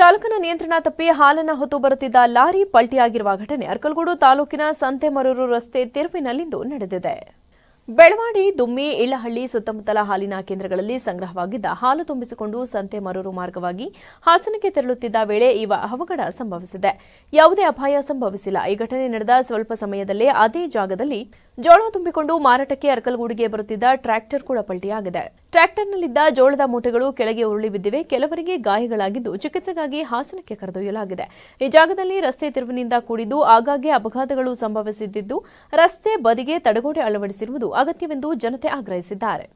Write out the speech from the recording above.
ಚಾಲಕನ ನಿಯಂತ್ರಣ ತಪ್ಪಿ ಹಾಲನ್ನ ಹೊತ್ತು ಬರುತ್ತಿದ್ದ ಲಾರಿ ಪಲ್ಟಿಯಾಗಿರುವ ಘಟನೆ ಅರ್ಕಲ್ಗೋಡು ತಾಲೂಕಿನ ಸಂತೆಮರೂರು ರಸ್ತೆ ತಿರುವಿನಲ್ಲಿಂದು ನಡೆದಿದೆ ಬೆಳವಾಡಿ ದುಮ್ಮಿ ಇಳ್ಳಹಳ್ಳಿ ಸುತ್ತಮುತ್ತಲ ಹಾಲಿನ ಕೇಂದ್ರಗಳಲ್ಲಿ ಸಂಗ್ರಹವಾಗಿದ್ದ ಹಾಲು ತುಂಬಿಸಿಕೊಂಡು ಸಂತೆ ಮರೂರು ಮಾರ್ಗವಾಗಿ ಹಾಸನಕ್ಕೆ ತೆರಳುತ್ತಿದ್ದ ವೇಳೆ ಈ ಅವಘಡ ಸಂಭವಿಸಿದೆ ಯಾವುದೇ ಅಪಾಯ ಸಂಭವಿಸಿಲ್ಲ ಈ ಘಟನೆ ನಡೆದ ಸ್ವಲ್ಪ ಸಮಯದಲ್ಲೇ ಅದೇ ಜಾಗದಲ್ಲಿ ಜೋಳ ತುಂಬಿಕೊಂಡು ಮಾರಾಟಕ್ಕೆ ಅರಕಲಗೂಡಿಗೆ ಬರುತ್ತಿದ್ದ ಟ್ರ್ಯಾಕ್ಟರ್ ಕೂಡ ಪಲ್ಟಿಯಾಗಿದೆ ಟ್ರ್ಯಾಕ್ಟರ್ನಲ್ಲಿದ್ದ ಜೋಳದ ಮೂಟೆಗಳು ಕೆಳಗೆ ಉರುಳಿ ಬಿದ್ದಿವೆ ಕೆಲವರಿಗೆ ಗಾಯಗಳಾಗಿದ್ದು ಚಿಕಿತ್ಸೆಗಾಗಿ ಹಾಸನಕ್ಕೆ ಕರೆದೊಯ್ಯಲಾಗಿದೆ ಈ ಜಾಗದಲ್ಲಿ ರಸ್ತೆ ತಿರುವಿನಿಂದ ಕೂಡಿದ್ದು ಆಗಾಗ್ಗೆ ಅಪಘಾತಗಳು ಸಂಭವಿಸುತ್ತಿದ್ದು ರಸ್ತೆ ಬದಿಗೆ ತಡೆಗೋಡೆ ಅಳವಡಿಸಿರುವುದು ಅಗತ್ಯವೆಂದು ಜನತೆ ಆಗ್ರಹಿಸಿದ್ದಾರೆ